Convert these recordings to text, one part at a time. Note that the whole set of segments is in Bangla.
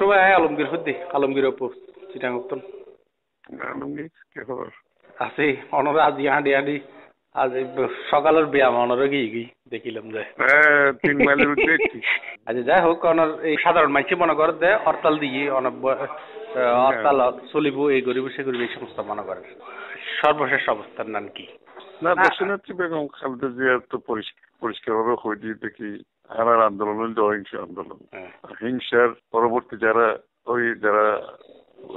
সময় আয় আলমগীর হদ্দি আলমগীর অপু চিটাং আলমগীর খবর আছে অনরা আজি হাঁডি হাঁডি আজ সকালের ব্যায়াম দেখিলাম যে তিন মাইলের দেখছি আচ্ছা, যাই হোক অনর এই সাধারণ মানুষ মনে করে যে হরতাল দিয়ে অনেক হরতাল হ্যাঁ। চলিব এই গরিব সে গরিব এই সমস্ত মনে করে সর্বশেষ অবস্থার নাম কি না বসুনেত্রী বেগম খালেদা জিয়ার তো পরিষ্কার পরিষ্কারভাবে হইডি দেখি হানার আন্দোলন অহিংস আন্দোলন হ্যাঁ। হিংসার পরবর্তী যারা ওই যারা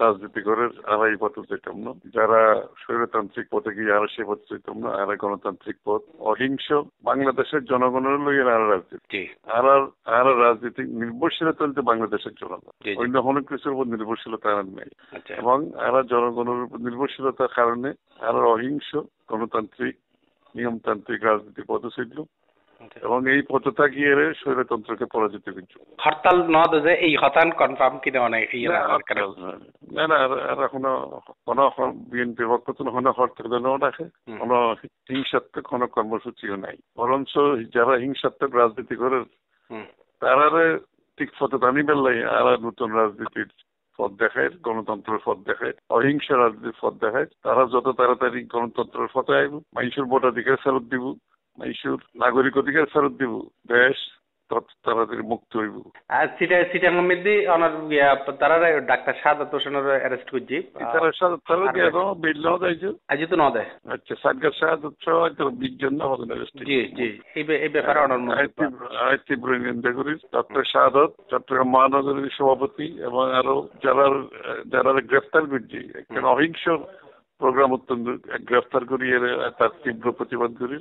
রাজনীতি করে আর পথে চাইতাম না যারা স্বৈরতান্ত্রিক পথে গিয়ে আর সে পথে চাইতাম না আর গণতান্ত্রিক পথ অহিংস বাংলাদেশের জনগণের লোকের আর রাজনীতি আর আর রাজনীতি নির্ভরশীলতা হইতে বাংলাদেশের জনগণ অন্য অনেক কিছুর উপর নির্ভরশীলতা আর নাই আচ্ছা। এবং আর জনগণের উপর নির্ভরশীলতার কারণে আর অহিংস গণতান্ত্রিক নিয়মতান্ত্রিক রাজনীতি পথে ছিল এবং এই পথটা গিয়ে স্বৈরতন্ত্রকে পরাজিত কিন্তু হরতাল না যে এই হতান কনফার্ম কি নাই এই না না আর এখনো কোন বিএনপি পক্ষ তো কোনো হরতালও রাখে কোনো হিংসাত্মক কোনো কর্মসূচিও নাই বরঞ্চ যারা হিংসাত্মক রাজনীতি করে তারা ঠিক পথে টানি পেলাই আর নতুন রাজনীতির পথ দেখায় গণতন্ত্রের পথ দেখায় অহিংসা রাজনীতির পথ দেখায় তারা যত তাড়াতাড়ি গণতন্ত্রের পথে আইব মানুষের ভোটাধিকার ফেরত দিব এইসব নাগরিক অধিকার ফেরত দিব দেশ তাড়াতাড়ি মুক্ত হইব আর সিটা মধ্যে অনার তারা ডাক্তার সাদাত হোসেনের অ্যারেস্ট করছি তারা সাদাত তারা বিল নাও আজ তো নাও দেয় আচ্ছা সাদগার সাদাত ছ হবে জি জি এই এই ব্যাপারে অনার মধ্যে আইটি দেখুরি সাদাত চট্টগ্রাম মহানগরীর সভাপতি এবং আরো যারা যারা গ্রেফতার করছি একজন অহিংস প্রোগ্রাম অত্যন্ত গ্রেফতার করি তার তীব্র প্রতিবাদ করি